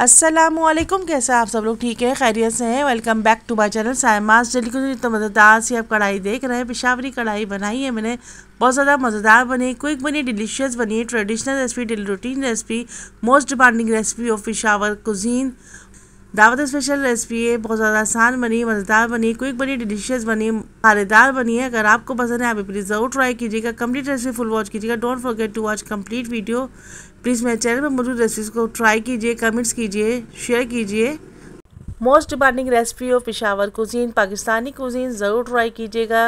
असलम कैसे आप सब लोग ठीक है खैरियत से हैं welcome back to my channel सायमास जल्दी को तो मज़ेदार सी आप कढ़ाई देख रहे हैं पिशावरी कढ़ाई बनाई है मैंने बहुत ज़्यादा मज़ेदार बनी क्विक बनी डिलीशियस बनी traditional recipe daily routine recipe most demanding recipe of Peshawar cuisine दावत स्पेशल रेसिपी है बहुत ज़्यादा आसान बनी मज़ेदार बनी क्विक बनी डिलीशियस बनी मसालेदार बनी है अगर आपको पसंद है आप प्लीज़ ज़रूर ट्राई कीजिएगा कंप्लीट रेसिपी फुल वॉच कीजिएगा don't forget to watch complete video please मेरे चैनल पर मौजूद रेसिपीज़ को ट्राई कीजिए कमेंट्स कीजिए शेयर कीजिए most demanding recipe of Peshawar cuisine Pakistani cuisine ज़रूर ट्राई कीजिएगा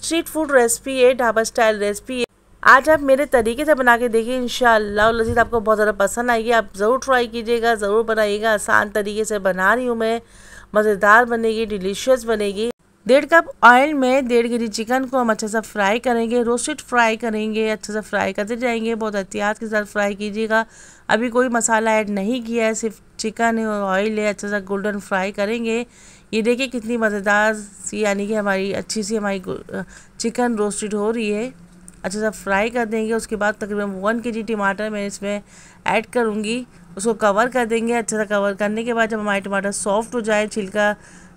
स्ट्रीट फूड रेसिपी है ढाबा स्टाइल रेसिपी है आज आप मेरे तरीके से बना के देखिए इन लजीज आपको बहुत ज़्यादा पसंद आएगी आप ज़रूर ट्राई कीजिएगा ज़रूर बनाइएगा आसान तरीके से बना रही हूँ मैं मज़ेदार बनेगी डिलीशियस बनेगी डेढ़ कप ऑयल में डेढ़ के जी चिकन को हम अच्छे से फ्राई करेंगे रोस्टेड फ्राई करेंगे अच्छे से फ्राई करते जाएंगे बहुत एहतियात के साथ फ्राई कीजिएगा अभी कोई मसाला ऐड नहीं किया है सिर्फ चिकन है और ऑयल है अच्छे से गोल्डन फ्राई करेंगे ये देखिए कितनी मज़ेदार सी यानी कि हमारी अच्छी सी हमारी चिकन रोस्टेड हो रही है अच्छे से फ्राई कर देंगे उसके बाद तकरीबन वन के जी टमाटर मैं इसमें ऐड करूँगी उसको कवर कर देंगे अच्छे से कवर करने के बाद जब हमारे टमाटर सॉफ्ट हो जाए छिलका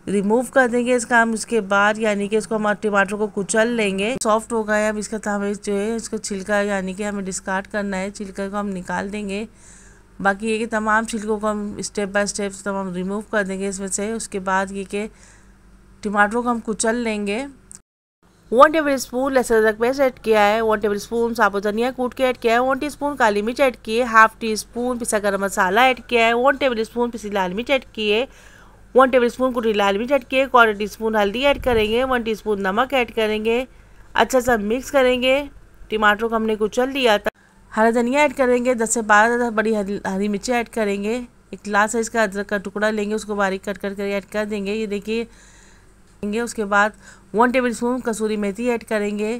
रिमूव कर देंगे इसका हम उसके बाद यानी कि इसको हम टमाटर को कुचल लेंगे सॉफ्ट हो गया अब इसका हमें जो है इसको छिलका यानी कि हमें डिस्कार्ड करना है छिलका को हम निकाल देंगे बाकी ये कि तमाम छिलकों को हम स्टेप बाय स्टेप तमाम रिमूव कर देंगे इसमें से उसके बाद ये कि टमाटरों को हम कुचल लेंगे वन टेबल स्पून लहसुन अदरक पेस्ट ऐड किया है वन टेबल स्पून साबुत धनिया कूट के ऐड किया है वन टी स्पून काली मिर्च ऐड किए हाफ टी स्पून पिसा गर्म मसाला ऐड किया है वन टेबल स्पून पिसी लाल मिर्च ऐड किए वन टेबल स्पून कुटी लाल मिर्च ऐड की है क्वार्टर टी स्पून हल्दी ऐड करेंगे वन टी स्पून नमक ऐड करेंगे अच्छा सा मिक्स करेंगे टमाटरों को हमने कुचल लिया था हरा धनिया ऐड करेंगे दस से बारह बड़ी हरी मिर्ची ऐड करेंगे एक लाल साइज़ का अदरक का टुकड़ा लेंगे उसको बारीक कट कर कर ऐड कर देंगे ये देखिए करेंगे उसके बाद वन टेबल स्पून कसूरी मेथी ऐड करेंगे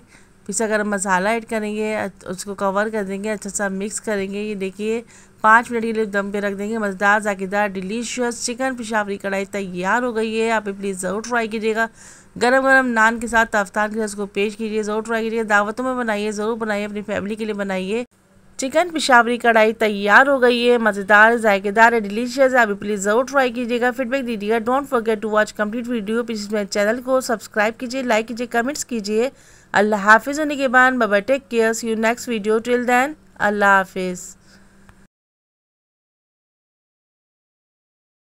पिसा गर्म मसाला ऐड करेंगे उसको कवर कर देंगे अच्छा सा मिक्स करेंगे ये देखिए पाँच मिनट के लिए दम पे रख देंगे मज़ेदार जाकेदार डिलीशियस चिकन पिशावरी कढ़ाई तैयार हो गई है आप प्लीज़ ज़रूर ट्राई कीजिएगा गरम गरम नान के साथ अफ्तार के साथ उसको पेश कीजिए ज़रूर ट्राई कीजिए दावतों में बनाइए ज़रूर बनाइए अपनी फैमिली के लिए बनाइए चिकन पिशावरी कढ़ाई तैयार हो गई है मज़ेदार जायकेदार है डिलीशियस है अभी प्लीज़ ज़रूर ट्राई कीजिएगा फीडबैक दीजिएगा don't forget to watch complete video please मेरे चैनल को सब्सक्राइब कीजिए लाइक कीजिए कमेंट्स कीजिए अल्लाह हाफिज़ होने के बाद बाबा take care you next video till then अल्लाह हाफिज़